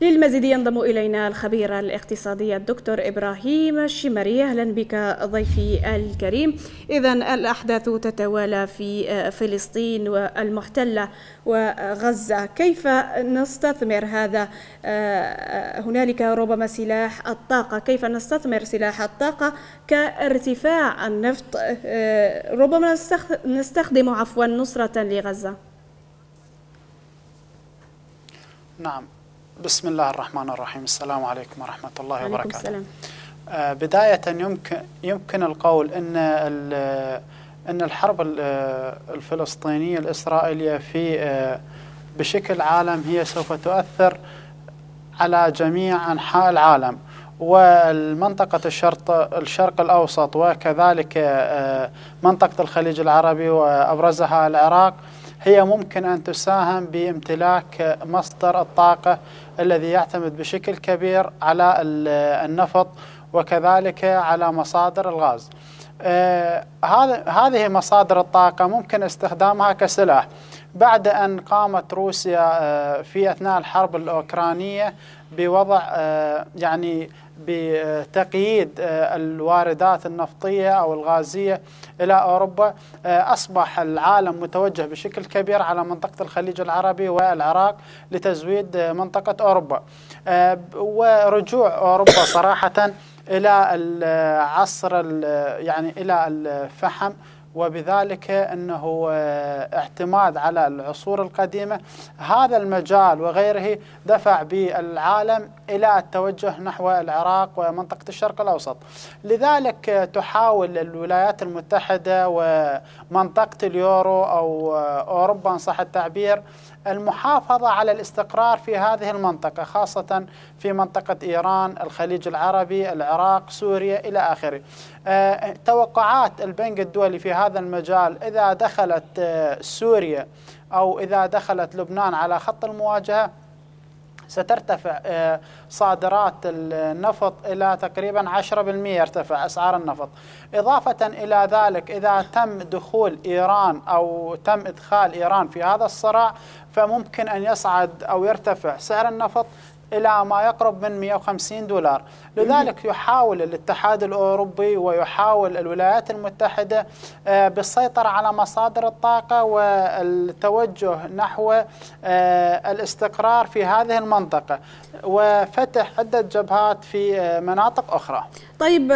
للمزيد ينضم إلينا الخبير الاقتصادي الدكتور إبراهيم الشمري أهلا بك ضيفي الكريم إذا الأحداث تتوالى في فلسطين والمحتلة وغزة كيف نستثمر هذا هنالك ربما سلاح الطاقة كيف نستثمر سلاح الطاقة كارتفاع النفط ربما نستخدم عفوا نصرة لغزة نعم بسم الله الرحمن الرحيم السلام عليكم ورحمة الله وبركاته السلام. آه، بداية يمكن يمكن القول أن أن الحرب الفلسطينية الإسرائيلية في آه، بشكل عالم هي سوف تؤثر على جميع أنحاء العالم والمنطقة الشرق الشرق الأوسط وكذلك آه، منطقة الخليج العربي وأبرزها العراق هي ممكن أن تساهم بامتلاك مصدر الطاقة الذي يعتمد بشكل كبير على النفط وكذلك على مصادر الغاز آه، هذه مصادر الطاقة ممكن استخدامها كسلاح بعد أن قامت روسيا آه، في أثناء الحرب الأوكرانية بوضع آه، يعني بتقييد آه، الواردات النفطية أو الغازية إلى أوروبا أصبح العالم متوجه بشكل كبير على منطقة الخليج العربي والعراق لتزويد منطقة أوروبا ورجوع أوروبا صراحة إلى العصر يعني إلى الفحم وبذلك أنه آه، اعتماد على العصور القديمة هذا المجال وغيره دفع بالعالم إلى التوجه نحو العراق ومنطقة الشرق الأوسط لذلك آه، تحاول الولايات المتحدة ومنطقة اليورو أو آه، أوروبا إن صح التعبير المحافظة على الاستقرار في هذه المنطقة خاصة في منطقة إيران الخليج العربي العراق سوريا إلى آخره توقعات البنك الدولي في هذا المجال إذا دخلت آه، سوريا أو إذا دخلت لبنان على خط المواجهة سترتفع آه، صادرات النفط إلى تقريبا 10% يرتفع أسعار النفط إضافة إلى ذلك إذا تم دخول إيران أو تم إدخال إيران في هذا الصراع فممكن أن يصعد أو يرتفع سعر النفط إلى ما يقرب من 150 دولار لذلك يحاول الاتحاد الأوروبي ويحاول الولايات المتحدة آه، بالسيطرة على مصادر الطاقة والتوجه نحو آه، الاستقرار في هذه المنطقة وفتح عدة جبهات في آه، مناطق أخرى طيب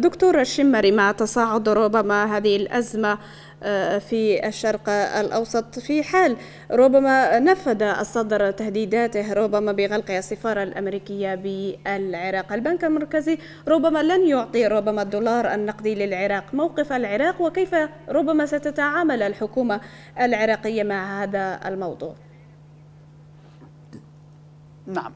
دكتور الشمري مع تصاعد ربما هذه الأزمة آه، في الشرق الأوسط في حال ربما نفذ الصدر تهديداته ربما بغلق السفارة الأمريكية بالعراق البنك المركزي ربما لن يعطي ربما الدولار النقدي للعراق موقف العراق وكيف ربما ستتعامل الحكومة العراقية مع هذا الموضوع نعم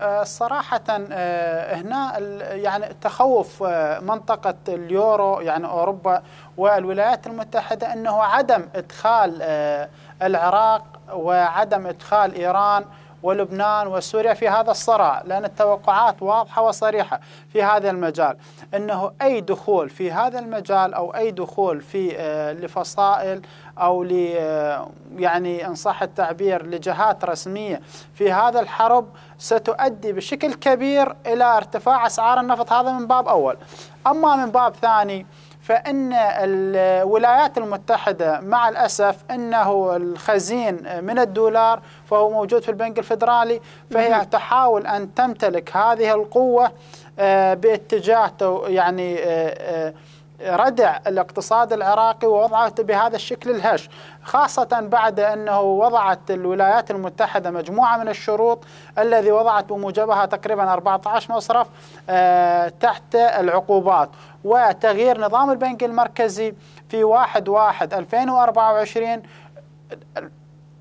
آه، صراحة آه، هنا يعني تخوف آه، منطقة اليورو يعني أوروبا والولايات المتحدة أنه عدم إدخال العراق وعدم إدخال إيران ولبنان وسوريا في هذا الصراع لأن التوقعات واضحة وصريحة في هذا المجال أنه أي دخول في هذا المجال أو أي دخول في آه، لفصائل أو ل آه، يعني إن صح التعبير لجهات رسمية في هذا الحرب ستؤدي بشكل كبير إلى ارتفاع أسعار النفط هذا من باب أول أما من باب ثاني فإن الولايات المتحدة مع الأسف أنه الخزين من الدولار فهو موجود في البنك الفيدرالي فهي تحاول أن تمتلك هذه القوة آه، باتجاه يعني آه، آه، ردع الاقتصاد العراقي ووضعه بهذا الشكل الهش خاصة بعد أنه وضعت الولايات المتحدة مجموعة من الشروط الذي وضعت بموجبها تقريبا 14 مصرف آه، تحت العقوبات وتغيير نظام البنك المركزي في 1 1 2024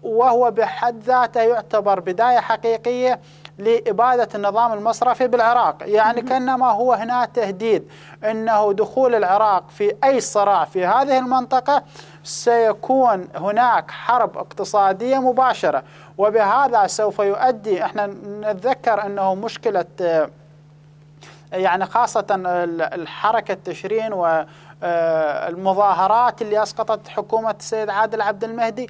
وهو بحد ذاته يعتبر بداية حقيقية لإبادة النظام المصرفي بالعراق يعني كأنما هو هنا تهديد أنه دخول العراق في أي صراع في هذه المنطقة سيكون هناك حرب اقتصادية مباشرة وبهذا سوف يؤدي احنا نتذكر أنه مشكلة آه، يعني خاصة الحركة تشرين و آه، المظاهرات اللي اسقطت حكومه السيد عادل عبد المهدي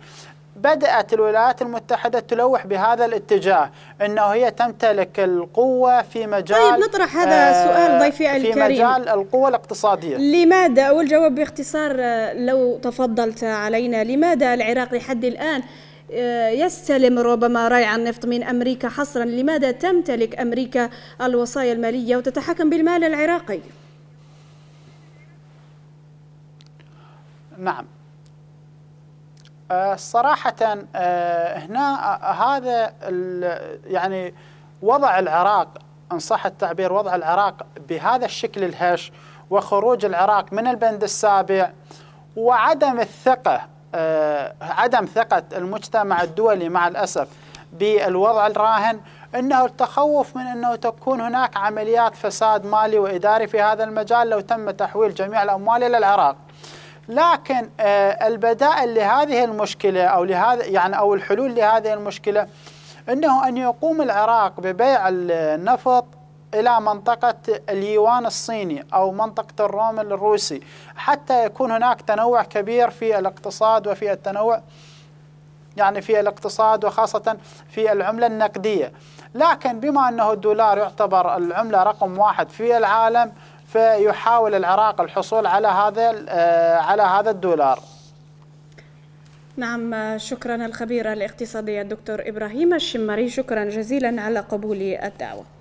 بدأت الولايات المتحدة تلوح بهذا الاتجاه أنه هي تمتلك القوة في مجال طيب نطرح هذا آه سؤال ضيفي الكريم في مجال القوة الاقتصادية لماذا والجواب باختصار آه، لو تفضلت علينا لماذا العراق لحد الآن آه، يستلم ربما ريع النفط من أمريكا حصرا لماذا تمتلك أمريكا الوصايا المالية وتتحكم بالمال العراقي نعم آه، صراحة آه، هنا آه، هذا يعني وضع العراق إن صح التعبير وضع العراق بهذا الشكل الهش وخروج العراق من البند السابع وعدم الثقة عدم ثقة المجتمع الدولي مع الأسف بالوضع الراهن انه التخوف من انه تكون هناك عمليات فساد مالي واداري في هذا المجال لو تم تحويل جميع الاموال الى العراق. لكن آه، البدائل لهذه المشكلة أو لهذا يعني أو الحلول لهذه المشكلة أنه أن يقوم العراق ببيع النفط إلى منطقة اليوان الصيني أو منطقة الرومل الروسي حتى يكون هناك تنوع كبير في الاقتصاد وفي التنوع يعني في الاقتصاد وخاصة في العملة النقدية لكن بما أنه الدولار يعتبر العملة رقم واحد في العالم فيحاول العراق الحصول على هذا آه، على هذا الدولار نعم شكرا الخبير الاقتصادي الدكتور إبراهيم الشمري شكرا جزيلا على قبول الدعوة